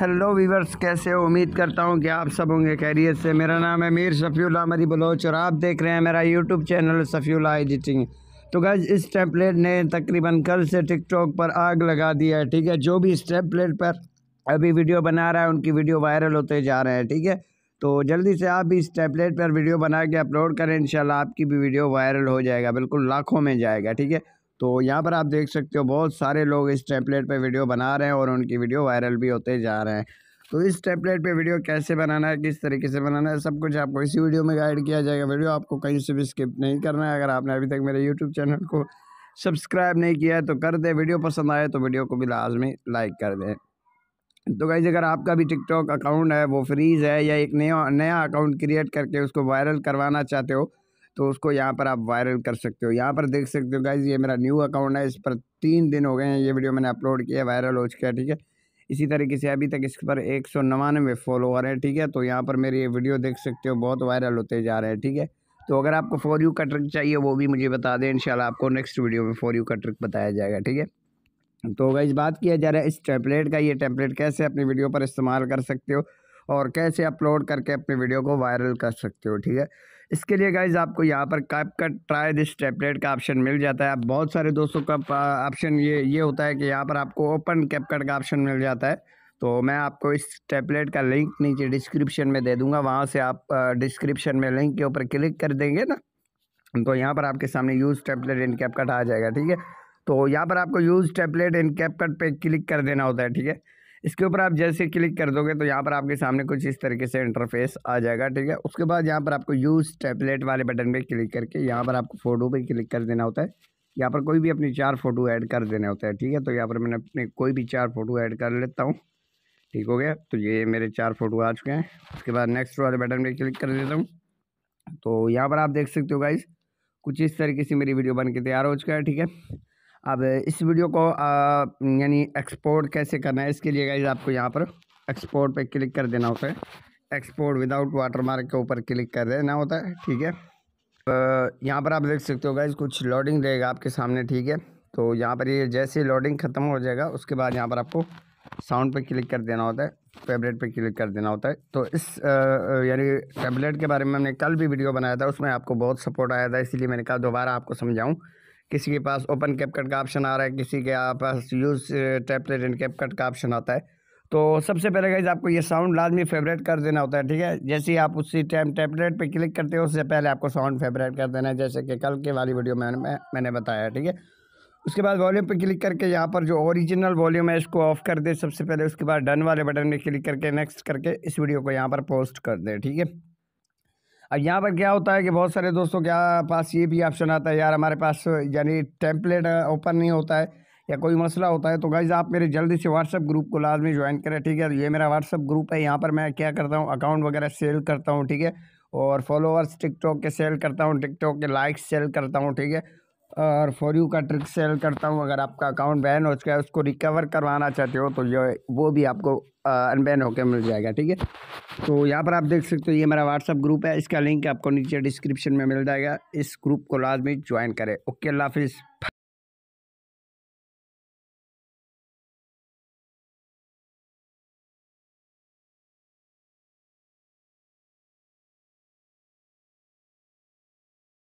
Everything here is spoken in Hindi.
हेलो वीवर्स कैसे हो उम्मीद करता हूँ कि आप सब होंगे कैरियर से मेरा नाम है मीर सफ़ीला मदी बलोच और आप देख रहे हैं मेरा यूट्यूब चैनल सफ़ीला एडिटिंग तो गज इस टेम्पलेट ने तकरीबन कल से टिकटॉक पर आग लगा दिया है ठीक है जो भी इस टेम्पलेट पर अभी वीडियो बना रहा है उनकी वीडियो वायरल होते जा रहे हैं ठीक है तो जल्दी से आप भी इस टेम्पलेट पर वीडियो बना के अपलोड करें इन आपकी भी वीडियो वायरल हो जाएगा बिल्कुल लाखों में जाएगा ठीक है तो यहाँ पर आप देख सकते हो बहुत सारे लोग इस टेम्पलेट पे वीडियो बना रहे हैं और उनकी वीडियो वायरल भी होते जा रहे हैं तो इस टेम्पलेट पे वीडियो कैसे बनाना है किस तरीके से बनाना है सब कुछ आपको इसी वीडियो में गाइड किया जाएगा वीडियो आपको कहीं से भी स्किप नहीं करना है अगर आपने अभी तक मेरे यूट्यूब चैनल को सब्सक्राइब नहीं किया है तो कर दें वीडियो पसंद आए तो वीडियो को भी लाजमी लाइक कर दें तो गाइज अगर आपका भी टिकटॉक अकाउंट है वो फ्रीज़ है या एक नया नया अकाउंट क्रिएट करके उसको वायरल करवाना चाहते हो तो उसको यहाँ पर आप वायरल कर सकते हो यहाँ पर देख सकते हो गाइज ये मेरा न्यू अकाउंट है इस पर तीन दिन हो गए हैं ये वीडियो मैंने अपलोड किया वायरल हो चुका है ठीक है इसी तरीके से अभी तक इस पर एक सौ नवानवे फॉलोअर हैं ठीक है तो यहाँ पर मेरी ये वीडियो देख सकते हो बहुत वायरल होते जा रहे हैं ठीक है तो अगर आपको फॉर यू का ट्रिक चाहिए वो भी मुझे बता दें इंशाल्लाह आपको नेक्स्ट वीडियो में फॉर यू का ट्रिक बताया जाएगा ठीक है तो अगर इस बात किया जा रहा है इस टेम्पलेट का ये टेम्पलेट कैसे अपनी वीडियो पर इस्तेमाल कर सकते हो और कैसे अपलोड करके अपने वीडियो को वायरल कर सकते हो ठीक है इसके लिए गाइज आपको यहाँ पर कैप का ट्राई दिस टेपलेट का ऑप्शन मिल जाता है आप बहुत सारे दोस्तों का ऑप्शन ये ये होता है कि यहाँ पर आपको ओपन कैपकट का ऑप्शन मिल जाता है तो मैं आपको इस टैपलेट का लिंक नीचे डिस्क्रिप्शन में दे दूंगा वहाँ से आप डिस्क्रिप्शन में लिंक के ऊपर क्लिक कर देंगे ना तो यहाँ पर आपके सामने यूज़ टैपलेट इन कैपकट आ जाएगा ठीक है तो यहाँ पर आपको यूज़ टैपलेट इन कैपकट पर क्लिक कर देना होता है ठीक है इसके ऊपर आप जैसे क्लिक कर दोगे तो यहाँ पर आपके सामने कुछ इस तरीके से इंटरफेस आ जाएगा ठीक है उसके बाद यहाँ पर आपको यूज़ टैबलेट वाले बटन पर क्लिक करके यहाँ पर आपको फ़ोटो पर क्लिक कर देना होता है यहाँ पर कोई भी अपनी चार फ़ोटो ऐड कर देने होता है ठीक है तो यहाँ पर मैंने अपने कोई भी चार फ़ोटो ऐड कर लेता हूँ ठीक हो गया तो ये मेरे चार फ़ोटो आ चुके हैं उसके बाद नेक्स्ट वाले बटन पर क्लिक कर देता हूँ तो यहाँ पर आप देख सकते हो गाइज कुछ इस तरीके से मेरी वीडियो बन के तैयार हो चुका है ठीक है अब इस वीडियो को यानी एक्सपोर्ट कैसे करना है इसके लिए गाइज आपको यहाँ पर एक्सपोर्ट पे क्लिक कर देना होता है एक्सपोर्ट विदाउट वाटर मार्क के ऊपर क्लिक कर देना होता है ठीक है यहाँ पर आप देख सकते हो गाइज कुछ लोडिंग रहेगा आपके सामने ठीक है तो यहाँ पर ये जैसे लोडिंग ख़त्म हो जाएगा उसके बाद यहाँ पर आपको साउंड पे क्लिक कर देना होता है टैबलेट पे क्लिक कर देना होता है तो इस यानी टैबलेट के बारे में हमने कल भी वीडियो बनाया था उसमें आपको बहुत सपोर्ट आया था इसलिए मैंने कहा दोबारा आपको समझाऊँ किसी के पास ओपन कैपकट का ऑप्शन आ रहा है किसी के पास यूज़ टैपलेट एंड कैपकट का ऑप्शन आता है तो सबसे पहले गाइज आपको ये साउंड लाजमी फेवरेट कर देना होता है ठीक है जैसे ही आप उसी टाइम टैबलेट पे क्लिक करते हो उससे पहले आपको साउंड फेवरेट कर देना है जैसे कि कल के वाली वीडियो में मैंने, मैंने बताया ठीक है उसके बाद वॉल्यूम पे क्लिक करके यहाँ पर जो ओरिजिनल वॉल्यूम है इसको ऑफ कर दे सबसे पहले उसके बाद डन वाले बटन में क्लिक करके नेक्स्ट करके इस वीडियो को यहाँ पर पोस्ट कर दे ठीक है अब यहाँ पर क्या होता है कि बहुत सारे दोस्तों के पास ये भी ऑप्शन आता है यार हमारे पास यानी टेम्पलेट ओपन नहीं होता है या कोई मसला होता है तो गाइज़ आप मेरे जल्दी से व्हाट्सअप ग्रुप को लाजमी ज्वाइन करें ठीक है ये मेरा व्हाट्सअप ग्रुप है यहाँ पर मैं क्या करता हूँ अकाउंट वगैरह सेल करता हूँ ठीक है और फॉलोअर्स टिकटॉक के सेल करता हूँ टिकटॉक के लाइक्स सेल करता हूँ ठीक है और फॉर यू का ट्रिक सेल करता हूँ अगर आपका अकाउंट बैन हो चुका है उसको रिकवर करवाना चाहते हो तो जो वो भी आपको अनबैन होकर मिल जाएगा ठीक है तो यहाँ पर आप देख सकते हो ये मेरा व्हाट्सअप ग्रुप है इसका लिंक आपको नीचे डिस्क्रिप्शन में मिल जाएगा इस ग्रुप को लाजमी ज्वाइन करें ओके अल्लाह हाफिज़